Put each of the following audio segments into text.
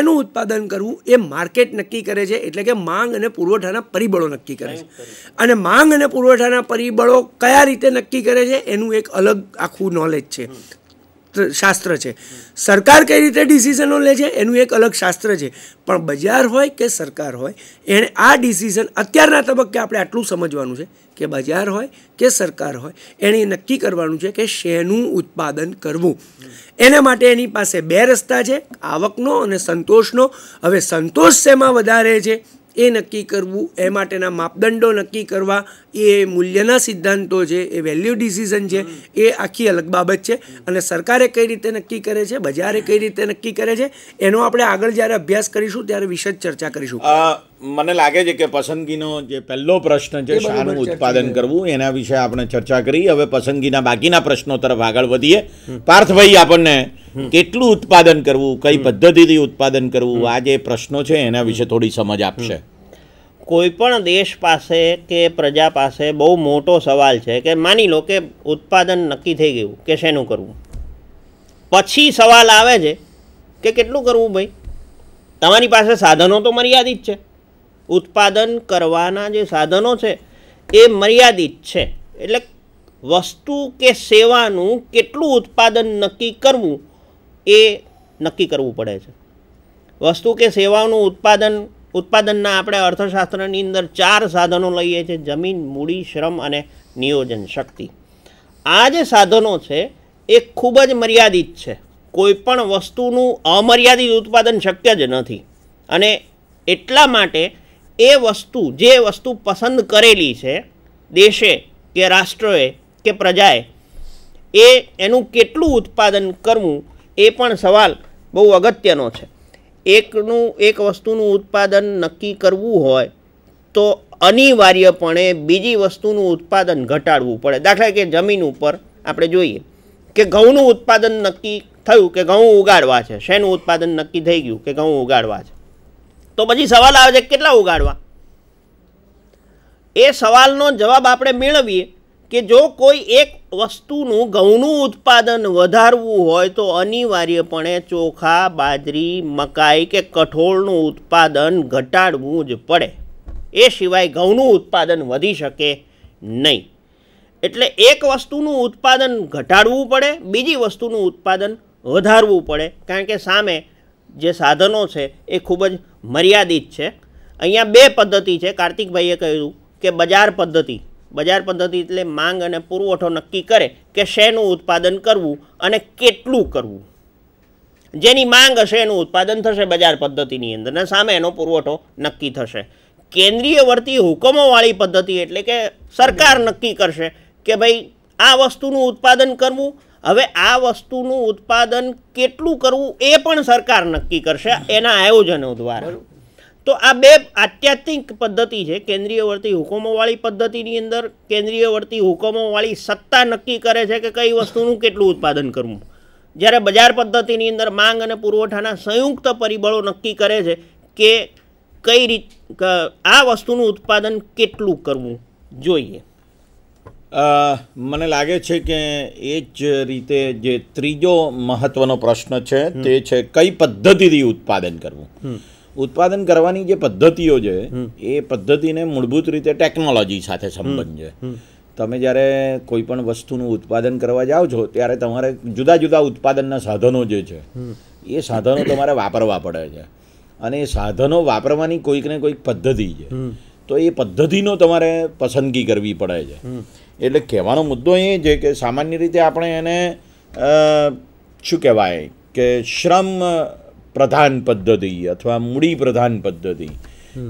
એનું ઉત્પાદન કરવું એ માર્કેટ નક્કી કરે છે એટલે કે માંગ અને પુરવઠાના પરિબળો નક્કી કરે છે અને માંગ અને પુરવઠાના પરિબળો કયા રીતે નક્કી કરે છે એનું એક અલગ આખું નોલેજ છે શાસ્ત્ર છે સરકાર કઈ રીતે ડિસિઝનો લે છે એનું એક અલગ શાસ્ત્ર છે પણ બજાર હોય કે સરકાર હોય એણે આ ડિસિઝન અત્યારના તબક્કે આપણે આટલું સમજવાનું છે કે બજાર હોય કે સરકાર હોય એણે એ નક્કી કરવાનું છે કે શેનું ઉત્પાદન કરવું એના માટે એની પાસે બે રસ્તા છે આવકનો અને સંતોષનો હવે સંતોષ શેમાં વધારે છે એ નક્કી કરવું એ માટેના માપદંડો નક્કી કરવા એ મૂલ્યના સિદ્ધાંતો છે એ વેલ્યુ ડિસિઝન છે એ આખી અલગ બાબત છે અને સરકારે કઈ રીતે નક્કી કરે છે બજારે કઈ રીતે નક્કી કરે છે એનો આપણે આગળ જ્યારે અભ્યાસ કરીશું ત્યારે વિશદ ચર્ચા કરીશું મને લાગે છે કે પસંદગીનો જે પહેલો પ્રશ્ન છે શાનું ઉત્પાદન કરવું એના વિશે આપણે ચર્ચા કરી હવે પસંદગીના બાકીના પ્રશ્નો તરફ આગળ વધીએ પાર્થભાઈ આપણને કેટલું ઉત્પાદન કરવું કઈ પદ્ધતિથી ઉત્પાદન કરવું આ જે પ્રશ્નો છે એના વિશે થોડી સમજ આપશે કોઈપણ દેશ પાસે કે પ્રજા પાસે બહુ મોટો સવાલ છે કે માની લો કે ઉત્પાદન નક્કી થઈ ગયું કે શેનું કરવું પછી સવાલ આવે છે કે કેટલું કરવું ભાઈ તમારી પાસે સાધનો તો મર્યાદિત છે ઉત્પાદન કરવાના જે સાધનો છે એ મર્યાદિત છે એટલે વસ્તુ કે સેવાનું કેટલું ઉત્પાદન નક્કી કરવું એ નક્કી કરવું પડે છે વસ્તુ કે સેવાઓનું ઉત્પાદન ઉત્પાદનના આપણે અર્થશાસ્ત્રની અંદર ચાર સાધનો લઈએ છીએ જમીન મૂડી શ્રમ અને નિયોજન શક્તિ આ જે સાધનો છે એ ખૂબ જ મર્યાદિત છે કોઈ પણ વસ્તુનું અમર્યાદિત ઉત્પાદન શક્ય જ નથી અને એટલા માટે એ વસ્તુ જે વસ્તુ પસંદ કરેલી છે દેશે કે રાષ્ટ્રએ કે પ્રજાએ એ એનું કેટલું ઉત્પાદન કરવું એ પણ સવાલ બહુ અગત્યનો છે એકનું એક વસ્તુનું ઉત્પાદન નક્કી કરવું હોય તો અનિવાર્યપણે બીજી વસ્તુનું ઉત્પાદન ઘટાડવું પડે દાખલા કે જમીન ઉપર આપણે જોઈએ કે ઘઉંનું ઉત્પાદન નક્કી થયું કે ઘઉં ઉગાડવા છે શેનું ઉત્પાદન નક્કી થઈ ગયું કે ઘઉં ઉગાડવા છે તો પછી સવાલ આવે છે કેટલા ઉગાડવા એ સવાલનો જવાબ આપણે મેળવીએ કે જો કોઈ એક વસ્તુનું ઘઉંનું ઉત્પાદન વધારવું હોય તો અનિવાર્યપણે ચોખા બાજરી મકાઈ કે કઠોળનું ઉત્પાદન ઘટાડવું જ પડે એ સિવાય ઘઉંનું ઉત્પાદન વધી શકે નહીં એટલે એક વસ્તુનું ઉત્પાદન ઘટાડવું પડે બીજી વસ્તુનું ઉત્પાદન વધારવું પડે કારણ કે સામે જે સાધનો છે એ ખૂબ જ મર્યાદિત છે અહીંયા બે પદ્ધતિ છે કાર્તિકભાઈએ કહ્યું કે બજાર પદ્ધતિ બજાર પદ્ધતિ એટલે માંગ અને પુરવઠો નક્કી કરે કે શેનું ઉત્પાદન કરવું અને કેટલું કરવું જેની માંગ હશે એનું ઉત્પાદન થશે બજાર પદ્ધતિની અંદર અને સામે એનો પુરવઠો નક્કી થશે કેન્દ્રીય વર્તી હુકમોવાળી પદ્ધતિ એટલે કે સરકાર નક્કી કરશે કે ભાઈ આ વસ્તુનું ઉત્પાદન કરવું હવે આ વસ્તુનું ઉત્પાદન કેટલું કરવું એ પણ સરકાર નક્કી કરશે એના આયોજનો દ્વારા તો આ બે આત્યાત્મિક પદ્ધતિ છે કેન્દ્રીય વર્તી હુકમોવાળી પદ્ધતિની અંદર કેન્દ્રીય વર્તી હુકમોવાળી સત્તા નક્કી કરે છે કે કઈ વસ્તુનું કેટલું ઉત્પાદન કરવું જ્યારે બજાર પદ્ધતિની અંદર માંગ અને પુરવઠાના સંયુક્ત પરિબળો નક્કી કરે છે કે કઈ રીત આ વસ્તુનું ઉત્પાદન કેટલું કરવું જોઈએ મને લાગે છે કે એ જ રીતે જે ત્રીજો મહત્ત્વનો પ્રશ્ન છે તે છે કઈ પદ્ધતિથી ઉત્પાદન કરવું ઉત્પાદન કરવાની જે પદ્ધતિઓ છે એ પદ્ધતિને મૂળભૂત રીતે ટેકનોલોજી સાથે સંબંધ છે તમે જ્યારે કોઈ પણ વસ્તુનું ઉત્પાદન કરવા જાઓ છો ત્યારે તમારે જુદા જુદા ઉત્પાદનના સાધનો જે છે એ સાધનો તમારે વાપરવા પડે છે અને એ સાધનો વાપરવાની કોઈક ને કોઈક પદ્ધતિ છે તો એ પદ્ધતિનો તમારે પસંદગી કરવી પડે છે એટલે કહેવાનો મુદ્દો એ છે કે સામાન્ય રીતે આપણે એને શું કહેવાય કે શ્રમ પ્રધાન પદ્ધતિ અથવા મૂડી પ્રધાન પદ્ધતિ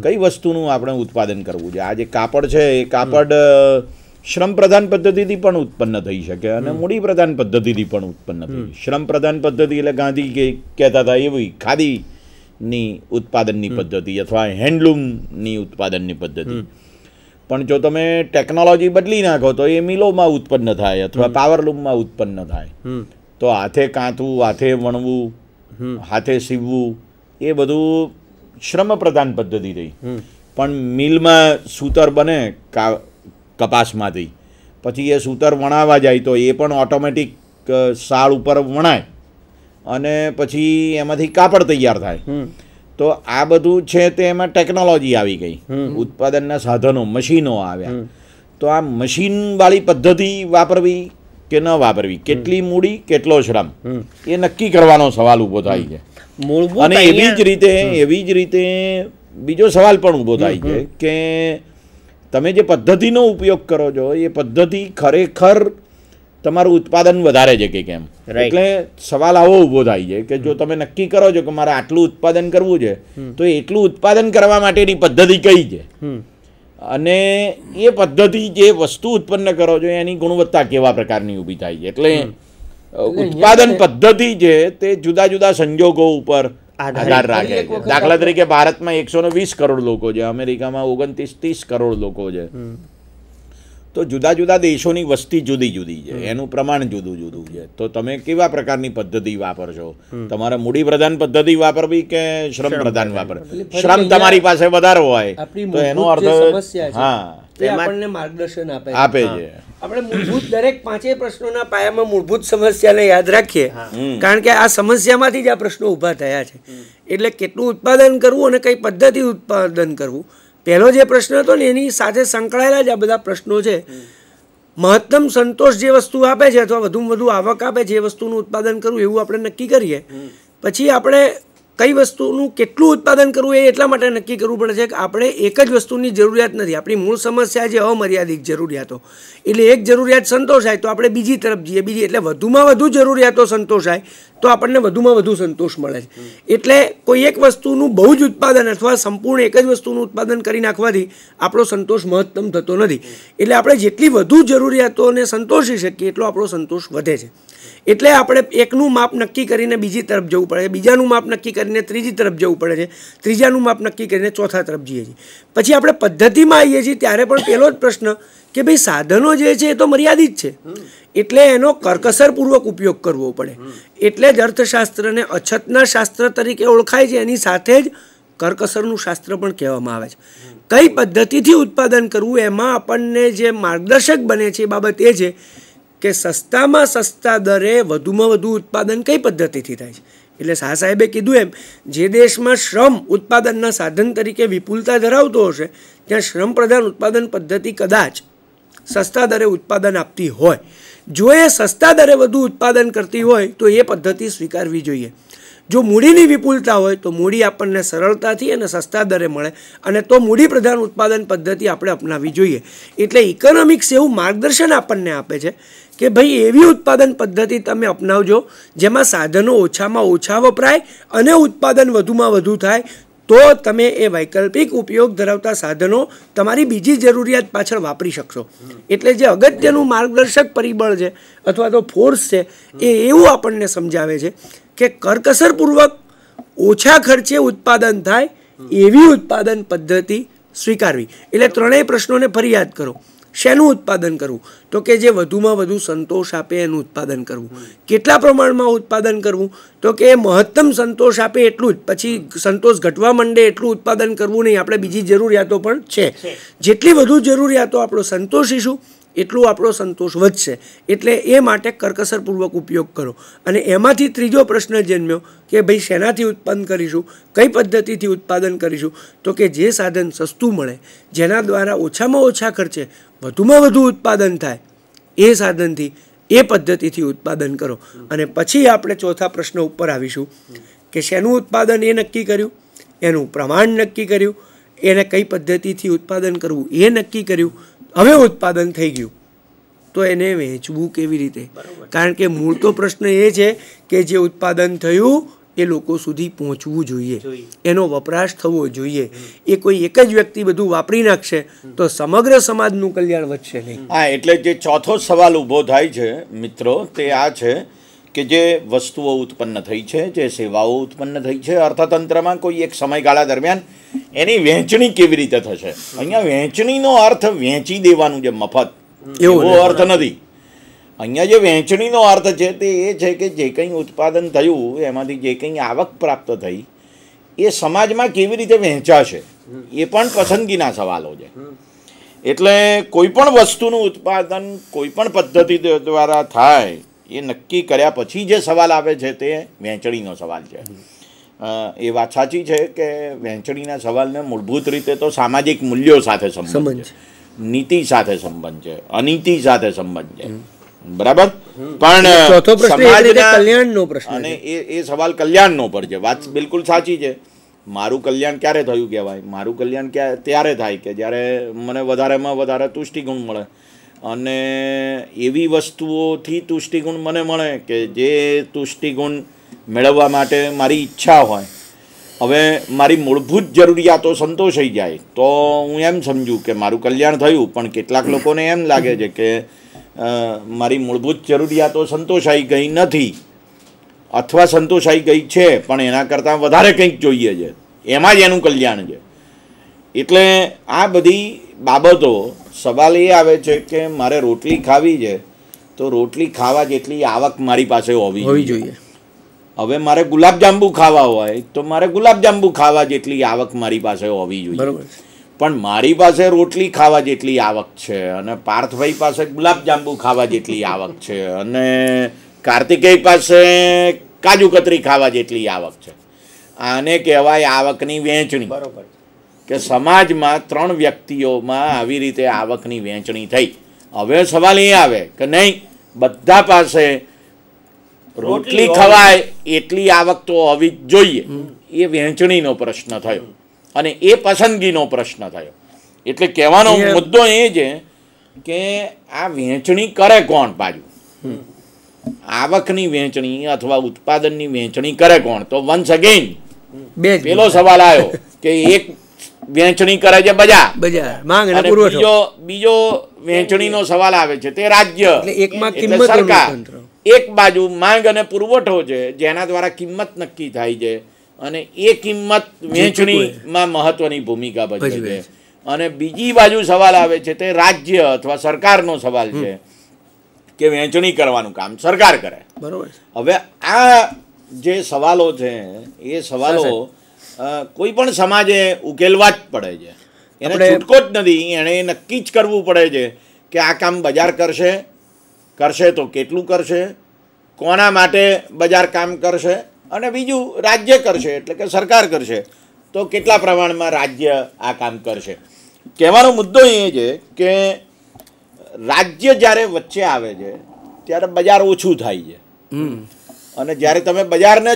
કઈ વસ્તુનું આપણે ઉત્પાદન કરવું જોઈએ આ જે કાપડ છે એ કાપડ શ્રમ પ્રધાન પદ્ધતિથી પણ ઉત્પન્ન થઈ શકે અને મૂડી પ્રધાન પદ્ધતિથી પણ ઉત્પન્ન થઈ શ્રમ પ્રધાન પદ્ધતિ એટલે ગાંધી કે કહેતા હતા એવી ખાદીની ઉત્પાદનની પદ્ધતિ અથવા હેન્ડલૂમની ઉત્પાદનની પદ્ધતિ પણ જો તમે ટેકનોલોજી બદલી નાખો તો એ મિલોમાં ઉત્પન્ન થાય અથવા પાવરલૂમમાં ઉત્પન્ન થાય તો હાથે કાંતું હાથે વણવું હાથે સીવવું એ બધું શ્રમ પ્રધાન પદ્ધતિ થઈ પણ મિલમાં સૂતર બને કપાસમાંથી પછી એ સૂતર વણાવા જાય તો એ પણ ઓટોમેટિક સાળ ઉપર વણાય અને પછી એમાંથી કાપડ તૈયાર થાય તો આ બધું છે તે એમાં ટેકનોલોજી આવી ગઈ ઉત્પાદનના સાધનો મશીનો આવ્યા તો આ મશીનવાળી પદ્ધતિ વાપરવી કે ન વાપરવી કેટલી મૂડી કેટલો શ્રમ એ નક્કી કરવાનો સવાલ ઊભો થાય છે અને એવી જ રીતે એવી જ રીતે બીજો સવાલ પણ ઊભો થાય છે કે તમે જે પદ્ધતિનો ઉપયોગ કરો છો એ પદ્ધતિ ખરેખર તમારું ઉત્પાદન વધારે છે કે કેમ એટલે સવાલ આવો ઊભો થાય છે કે જો તમે નક્કી કરો છો કે મારે આટલું ઉત્પાદન કરવું છે તો એટલું ઉત્પાદન કરવા માટેની પદ્ધતિ કઈ છે અને એ પદ્ધતિ જે વસ્તુ ઉત્પન્ન કરો છો એની ગુણવત્તા કેવા પ્રકારની ઊભી થાય છે એટલે ઉત્પાદન પદ્ધતિ છે તે જુદા જુદા સંજોગો ઉપર આધાર રાખે છે દાખલા તરીકે ભારતમાં એકસો વીસ કરોડ લોકો છે અમેરિકામાં ઓગણત્રીસ ત્રીસ કરોડ લોકો છે તો જુદા જુદા દેશોની વસ્તી જુદી જુદી છે એનું પ્રમાણ જુદું જુદું છે તો તમે કેવા પ્રકારની પદ્ધતિ વાપરશો તમારે મૂડી પ્રધાન પદ્ધતિ વાપરવી કે શ્રમ પ્રધાન વાપરવી શ્રમ તમારી પાસે વધારે હોય તો એનો અર્થ હા આપણને માર્ગદર્શન આપે આપે છે આપણે મૂળભૂત દરેક પાંચેય પ્રશ્નોના પાયામાં મૂળભૂત સમસ્યાને યાદ રાખીએ કારણ કે આ સમસ્યામાંથી જ આ પ્રશ્નો ઊભા થયા છે એટલે કેટલું ઉત્પાદન કરવું અને કઈ પદ્ધતિ ઉત્પાદન કરવું પહેલો જે પ્રશ્ન હતો ને એની સાથે સંકળાયેલા જ આ બધા પ્રશ્નો છે મહત્તમ સંતોષ જે વસ્તુ આપે છે અથવા વધુમાં વધુ આવક આપે જે વસ્તુનું ઉત્પાદન કરવું એવું આપણે નક્કી કરીએ પછી આપણે કઈ વસ્તુનું કેટલું ઉત્પાદન કરવું એ એટલા માટે નક્કી કરવું પડે છે કે આપણે એક જ વસ્તુની જરૂરિયાત નથી આપણી મૂળ સમસ્યા છે અમર્યાદિત જરૂરિયાતો એટલે એક જરૂરિયાત સંતોષાય તો આપણે બીજી તરફ જઈએ બીજી એટલે વધુમાં વધુ જરૂરિયાતો સંતોષાય તો આપણને વધુમાં વધુ સંતોષ મળે છે એટલે કોઈ એક વસ્તુનું બહુ જ ઉત્પાદન અથવા સંપૂર્ણ એક જ વસ્તુનું ઉત્પાદન કરી નાખવાથી આપણો સંતોષ મહત્તમ થતો નથી એટલે આપણે જેટલી વધુ જરૂરિયાતોને સંતોષી શકીએ એટલો આપણો સંતોષ વધે છે એટલે આપણે એકનું માપ નક્કી કરીને બીજી તરફ જવું પડે છે બીજાનું માપ નક્કી કરીને ત્રીજી તરફ જવું પડે છે ત્રીજાનું માપ નક્કી કરીને ચોથા તરફ જઈએ છીએ પછી આપણે પદ્ધતિમાં આવીએ છીએ ત્યારે પણ પહેલો જ પ્રશ્ન કે ભાઈ સાધનો જે છે એ તો મર્યાદિત છે એટલે એનો કરકસરપૂર્વક ઉપયોગ કરવો પડે એટલે જ અર્થશાસ્ત્રને અછતના શાસ્ત્ર તરીકે ઓળખાય છે એની સાથે જ કરકસરનું શાસ્ત્ર પણ કહેવામાં આવે છે કઈ પદ્ધતિથી ઉત્પાદન કરવું એમાં આપણને જે માર્ગદર્શક બને છે એ બાબત એ છે કે સસ્તામાં સસ્તા દરે વધુમાં વધુ ઉત્પાદન કઈ પદ્ધતિથી થાય છે એટલે શાહ સાહેબે કીધું એમ જે દેશમાં શ્રમ ઉત્પાદનના સાધન તરીકે વિપુલતા ધરાવતો હશે ત્યાં શ્રમ પ્રધાન ઉત્પાદન પદ્ધતિ કદાચ સસ્તા દરે ઉત્પાદન આપતી હોય જો એ સસ્તા દરે વધુ ઉત્પાદન કરતી હોય તો એ પદ્ધતિ સ્વીકારવી જોઈએ જો મૂડીની વિપુલતા હોય તો મૂડી આપણને સરળતાથી અને સસ્તા દરે મળે અને તો મૂડી પ્રધાન ઉત્પાદન પદ્ધતિ આપણે અપનાવી જોઈએ એટલે ઇકોનોમિક્સ એવું માર્ગદર્શન આપણને આપે છે કે ભાઈ એવી ઉત્પાદન પદ્ધતિ તમે અપનાવજો જેમાં સાધનો ઓછામાં ઓછા વપરાય અને ઉત્પાદન વધુમાં વધુ થાય તો તમે એ વૈકલ્પિક ઉપયોગ ધરાવતા સાધનો તમારી બીજી જરૂરિયાત પાછળ વાપરી શકશો એટલે જે અગત્યનું માર્ગદર્શક પરિબળ છે અથવા તો ફોર્સ છે એ એવું આપણને સમજાવે છે કે કરકસરપૂર્વક ઓછા ખર્ચે ઉત્પાદન થાય એવી ઉત્પાદન પદ્ધતિ સ્વીકારવી એટલે ત્રણેય પ્રશ્નોને ફરી યાદ કરો શેનું ઉત્પાદન કરવું તો કે જે વધુમાં વધુ સંતોષ આપે એનું ઉત્પાદન કરવું કેટલા પ્રમાણમાં ઉત્પાદન કરવું તો કે મહત્તમ સંતોષ આપે એટલું જ પછી સંતોષ ઘટવા માંડે એટલું ઉત્પાદન કરવું નહીં આપણે બીજી જરૂરિયાતો પણ છે જેટલી વધુ જરૂરિયાતો આપણો સંતોષીશું એટલું આપણો સંતોષ વધશે એટલે એ માટે કરકસરપૂર્વક ઉપયોગ કરો અને એમાંથી ત્રીજો પ્રશ્ન જન્મ્યો કે ભાઈ શેનાથી ઉત્પન્ન કરીશું કઈ પદ્ધતિથી ઉત્પાદન કરીશું તો કે જે સાધન સસ્તું મળે જેના દ્વારા ઓછામાં ઓછા ખર્ચે વધુમાં વધુ ઉત્પાદન થાય એ સાધનથી એ પદ્ધતિથી ઉત્પાદન કરો અને પછી આપણે ચોથા પ્રશ્ન ઉપર આવીશું કે શેનું ઉત્પાદન એ નક્કી કર્યું એનું પ્રમાણ નક્કી કર્યું એને કઈ પદ્ધતિથી ઉત્પાદન કરવું એ નક્કી કર્યું હવે ઉત્પાદન થઈ ગયું તો એને વેચવું કેવી રીતે કારણ કે મૂળ તો પ્રશ્ન એ છે કે જે ઉત્પાદન થયું એ લોકો સુધી પહોંચવું જોઈએ એનો વપરાશ થવો જોઈએ એ કોઈ એક જ વ્યક્તિ બધું વાપરી નાખશે તો સમગ્ર સમાજનું કલ્યાણ વધશે નહીં હા એટલે જે ચોથો સવાલ ઊભો થાય છે મિત્રો તે આ છે કે જે વસ્તુઓ ઉત્પન્ન થઈ છે જે સેવાઓ ઉત્પન્ન થઈ છે અર્થતંત્રમાં કોઈ એક સમયગાળા દરમિયાન એની વહેંચણી કેવી રીતે થશે અહીંયા વહેંચણીનો અર્થ વહેંચી દેવાનું જે મફત એવો અર્થ નથી અહીંયા જે વહેંચણીનો અર્થ છે તે એ છે કે જે કંઈ ઉત્પાદન થયું એમાંથી જે કંઈ આવક પ્રાપ્ત થઈ એ સમાજમાં કેવી રીતે વહેંચાશે એ પણ પસંદગીના સવાલો છે એટલે કોઈ પણ વસ્તુનું ઉત્પાદન કોઈ પણ પદ્ધતિ દ્વારા થાય એ નક્કી કર્યા પછી જે સવાલ આવે છે તે વહેંચણીનો સવાલ છે એ વાત સાચી છે કે વહેંચણીના સવાલને મૂળભૂત રીતે તો સામાજિક મૂલ્યો સાથે સંબંધ છે નીતિ સાથે સંબંધ છે અનીતિ સાથે સંબંધ છે બરાબર પણ ચોથો કલ્યાણનો પ્રશ્ન અને એ એ સવાલ કલ્યાણનો પર છે વાત બિલકુલ સાચી છે મારું કલ્યાણ ક્યારે થયું કહેવાય મારું કલ્યાણ ક્યારે ત્યારે થાય કે જ્યારે મને વધારેમાં વધારે તુષ્ટિગુણ મળે અને એવી વસ્તુઓથી તુષ્ટિગુણ મને મળે કે જે તુષ્ટિગુણ મેળવવા માટે મારી ઈચ્છા હોય હવે મારી મૂળભૂત જરૂરિયાતો સંતોષાઈ જાય તો હું એમ સમજુ કે મારું કલ્યાણ થયું પણ કેટલાક લોકોને એમ લાગે છે કે મારી મૂળભૂત જરૂરિયાતો સંતોષાઈ ગઈ નથી અથવા સંતોષાઈ ગઈ છે પણ એના કરતાં વધારે કંઈક જોઈએ છે એમાં જ એનું કલ્યાણ છે એટલે આ બધી બાબતો સવાલ એ આવે છે કે મારે રોટલી ખાવી છે તો રોટલી ખાવા જેટલી આવક મારી પાસે હોવી હોવી જોઈએ હવે મારે ગુલાબજાંબુ ખાવા હોય તો મારે ગુલાબજાંબુ ખાવા જેટલી આવક મારી પાસે હોવી જોઈએ પણ મારી પાસે રોટલી ખાવા જેટલી આવક છે અને પાર્થભાઈ પાસે ગુલાબજાંબુ ખાવા જેટલી આવક છે અને કાર્તિકેય પાસે કાજુ કતરી ખાવા જેટલી આવક છે આને કહેવાય આવકની વહેંચણી બરોબર કે સમાજમાં ત્રણ વ્યક્તિઓમાં આવી રીતે આવકની વહેંચણી થઈ હવે સવાલ એ આવે કે નહીં બધા પાસે રોટલી ખવાય એટલી આવક તો હોવી જ જોઈએ એ વહેંચણીનો પ્રશ્ન થયો અને એ પસંદગીનો પ્રશ્ન થયો એટલે કહેવાનો મુદ્દો એ છે કે આ વહેંચણી કરે કોણ બાજુ આવકની વહેંચણી અથવા ઉત્પાદનની વહેંચણી કરે કોણ તો વન્સ અગેન પેલો સવાલ આવ્યો કે એક વહેંચણી કરે છે બજાર બજાર બીજો બીજો વહેંચણીનો સવાલ આવે છે તે રાજ્ય એટલે એકમાં સરકાર એક બાજુ માંગ અને પુરવઠો છે જેના દ્વારા કિંમત નક્કી થાય છે અને એ કિંમત વેચણીમાં મહત્વની ભૂમિકા ભજવે છે અને બીજી બાજુ સવાલ આવે છે તે રાજ્ય અથવા સરકારનો સવાલ છે કે વહેંચણી કરવાનું કામ સરકાર કરે બરોબર હવે આ જે સવાલો છે એ સવાલો કોઈ પણ સમાજે ઉકેલવા જ પડે છે એને છૂટકો જ નથી એણે નક્કી જ કરવું પડે છે કે આ કામ બજાર કરશે કરશે તો કેટલું કરશે કોના માટે બજાર કામ કરશે અને બીજું રાજ્ય કરશે એટલે કે સરકાર કરશે તો કેટલા પ્રમાણમાં રાજ્ય આ કામ કરશે કહેવાનો મુદ્દો એ છે કે રાજ્ય જ્યારે વચ્ચે આવે છે ત્યારે બજાર ઓછું થાય છે અને જ્યારે તમે બજારને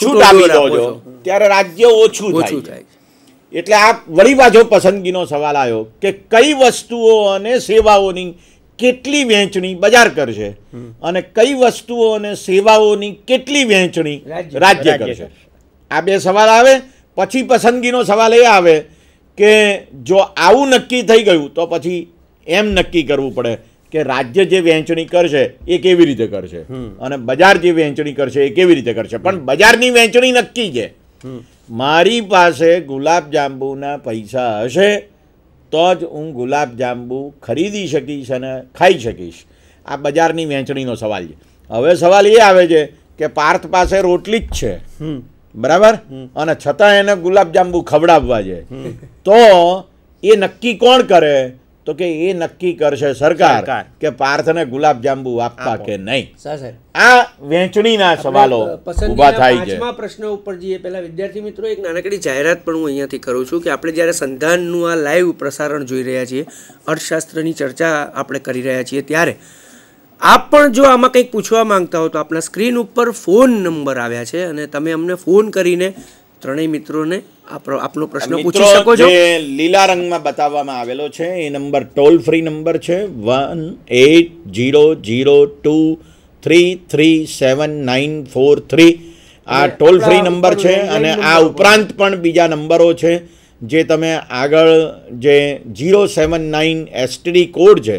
છૂટ આપી દો છો ત્યારે રાજ્ય ઓછું થાય છે એટલે આ વળી પાછો પસંદગીનો સવાલ આવ્યો કે કઈ વસ્તુઓ અને સેવાઓની કેટલી વહેંચણી બજાર કરશે અને કઈ વસ્તુઓ અને સેવાઓની કેટલી વહેંચણી રાજ્ય કરશે આ બે સવાલ આવે પછી પસંદગીનો સવાલ એ આવે કે જો આવું નક્કી થઈ ગયું તો પછી એમ નક્કી કરવું પડે કે રાજ્ય જે વહેંચણી કરશે એ કેવી રીતે કરશે અને બજાર જે વહેંચણી કરશે એ કેવી રીતે કરશે પણ બજારની વહેંચણી નક્કી છે મારી પાસે ગુલાબ જાંબુના પૈસા હશે તો જ હું ગુલાબ જાંબુ ખરીદી શકીશ અને ખાઈ શકીશ આ બજારની વેચણીનો સવાલ છે હવે સવાલ એ આવે છે કે પાર્થ પાસે રોટલી જ છે બરાબર અને છતાં એને ગુલાબ જાંબુ ખવડાવવા છે તો એ નક્કી કોણ કરે તો કે એ નક્કી કરશે સરકાર કે પાર્થને ગુલાબ જાંબુ આપવા કે નહીં આ વહેંચણીના સવાલો ઊભા થાય છે પ્રશ્ન ઉપર જઈએ પહેલા વિદ્યાર્થી મિત્રો એક નાનકડી જાહેરાત પણ હું અહીંયાથી કરું છું કે આપણે જ્યારે સંધાનનું આ લાઈવ પ્રસારણ જોઈ રહ્યા છીએ અર્થશાસ્ત્રની ચર્ચા આપણે કરી રહ્યા છીએ ત્યારે આપ પણ જો આમાં કંઈક પૂછવા માંગતા હો તો આપણા સ્ક્રીન ઉપર ફોન નંબર આવ્યા છે અને તમે અમને ફોન કરીને ત્રણેય મિત્રોને આપનો પ્રશ્ન પૂછી શકો છો જે લીલા રંગમાં બતાવવામાં આવેલો છે એ નંબર ટોલ ફ્રી નંબર છે one eight zero zero two three three seven nine four three આ ટોલ ફ્રી નંબર છે અને આ ઉપરાંત પણ બીજા નંબરો છે જે તમે આગળ જે zero seven nine STD code છે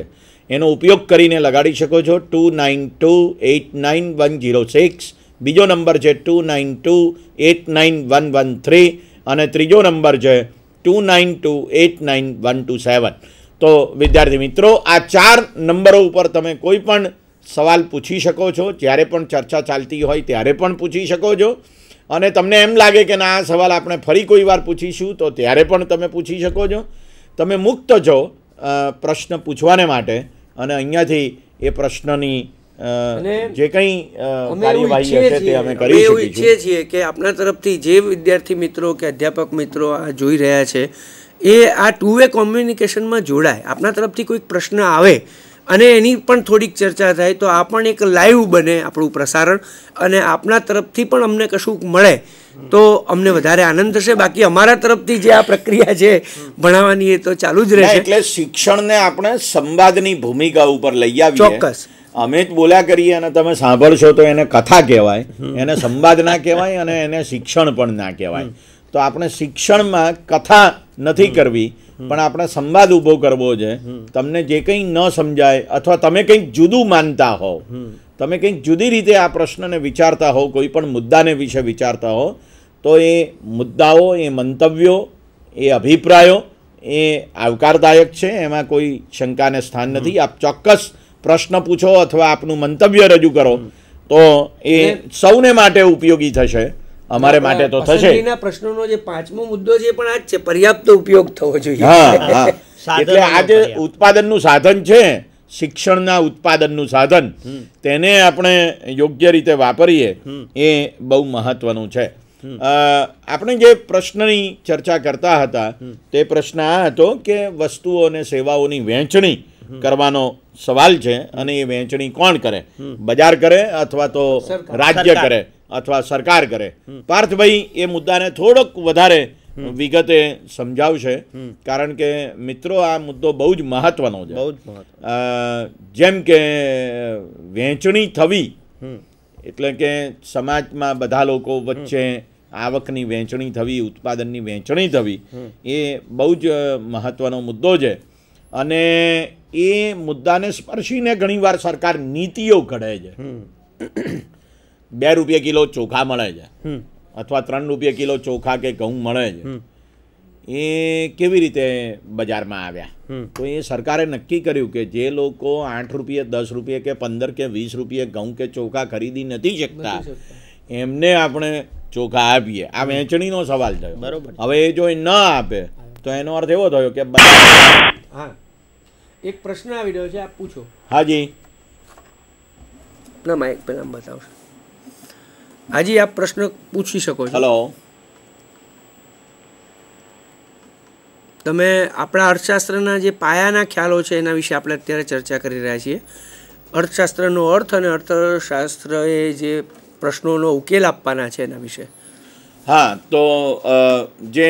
એનો ઉપયોગ કરીને લગાડી શકો છો two nine two eight nine one zero six બીજો નંબર છે two nine two eight nine one one three અને ત્રીજો નંબર છે two nine two eight nine one two seven તો વિદ્યાર્થી મિત્રો આ ચાર નંબરો ઉપર તમે કોઈ પણ સવાલ પૂછી શકો છો જ્યારે પણ ચર્ચા ચાલતી હોય ત્યારે પણ પૂછી શકો છો અને તમને એમ લાગે કે ના આ સવાલ આપણે ફરી કોઈ વાર પૂછીશું તો ત્યારે પણ તમે પૂછી શકો છો તમે મુક્ત છો પ્રશ્ન પૂછવાને માટે અને અહીંયાથી એ પ્રશ્નની જે કંઈ કાર્યવાહી હશે તે અમે કરી એવું ઈચ્છીએ છીએ કે આપણા તરફથી જે વિદ્યાર્થી મિત્રો કે અધ્યાપક મિત્રો આ જોઈ રહ્યા છે એ આ ટુ વે કોમ્યુનિકેશનમાં જોડાય આપના તરફથી કોઈક પ્રશ્ન આવે અને એની પણ થોડીક ચર્ચા થાય તો આ પણ એક લાઈવ બને આપણું પ્રસારણ અને આપના તરફથી પણ અમને કશુંક મળે તો અમને વધારે આનંદ થશે બાકી અમારા તરફથી જે આ પ્રક્રિયા છે ભણાવવાની એ તો ચાલુ જ રહેશે એટલે શિક્ષણને આપણે સંવાદની ભૂમિકા ઉપર લઈ આવીએ ચોક્કસ અમે જ બોલ્યા કરીએ અને તમે સાંભળશો તો એને કથા કહેવાય એને સંવાદ ના કહેવાય અને એને શિક્ષણ પણ ના કહેવાય તો આપણે શિક્ષણમાં કથા નથી કરવી પણ આપણે સંવાદ ઊભો કરવો છે તમને જે કંઈ ન સમજાય અથવા તમે કંઈક જુદું માનતા હોવ તમે કંઈક જુદી રીતે આ પ્રશ્નને વિચારતા હોવ કોઈ પણ મુદ્દાને વિશે વિચારતા હો તો એ મુદ્દાઓ એ મંતવ્યો એ અભિપ્રાયો એ આવકારદાયક છે એમાં કોઈ શંકાને સ્થાન નથી આપ ચોક્કસ પ્રશ્ન પૂછો અથવા આપનું મંતવ્ય રજૂ કરો તો એ સૌને માટે ઉપયોગી થશે અમારે માટે તો થશે પ્રશ્નોનો જે પાંચમો મુદ્દો છે પણ આ છે પર્યાપ્ત ઉપયોગ થવો જોઈએ હા એટલે આ જે ઉત્પાદનનું સાધન છે શિક્ષણના ઉત્પાદનનું સાધન તેને આપણે યોગ્ય રીતે વાપરીએ એ બહુ મહત્વનું છે આપણે જે પ્રશ્નની ચર્ચા કરતા હતા તે પ્રશ્ન આ હતો કે વસ્તુઓ અને સેવાઓની વહેંચણી કરવાનો સવાલ છે અને એ વહેંચણી કોણ કરે બજાર કરે અથવા તો રાજ્ય કરે અથવા સરકાર કરે પાર્થભાઈ એ મુદ્દાને થોડોક વધારે વિગતે સમજાવશે કારણ કે મિત્રો આ મુદ્દો બહુ જ મહત્વનો છે બહુ જ જેમ કે વહેંચણી થવી એટલે કે સમાજમાં બધા લોકો વચ્ચે આવકની વહેંચણી થવી ઉત્પાદનની વહેંચણી થવી એ બહુ જ મહત્વનો મુદ્દો છે અને એ મુદ્દાને સ્પર્શીને ઘણીવાર સરકાર નીતિઓ ઘડે છે બે રૂપિયા કિલો ચોખા મળે છે અથવા ત્રણ રૂપિયા કિલો ચોખા કે ઘઉં મળે છે એ કેવી રીતે બજારમાં આવ્યા તો એ સરકારે નક્કી કર્યું કે જે લોકો આઠ રૂપિયા દસ રૂપિયા કે પંદર કે વીસ રૂપિયા ઘઉં કે ચોખા ખરીદી નથી શકતા એમને આપણે ચોખા આપીએ આ વહેંચણીનો સવાલ થયો બરાબર હવે એ જો એ ન આપે તો એનો અર્થ એવો થયો કે બધા એક પ્રશ્ન આવી રહ્યો છે આપ પૂછો હાજી ના માઇક પહેલા બતાવશો હાજી આપ પ્રશ્ન પૂછી શકો છો હલો તમે આપણા અર્થશાસ્ત્રના જે પાયાના ખ્યાલો છે એના વિશે આપણે અત્યારે ચર્ચા કરી રહ્યા છીએ અર્થશાસ્ત્રનો અર્થ અને અર્થશાસ્ત્ર એ જે પ્રશ્નોનો ઉકેલ આપવાના છે એના વિશે હા તો જે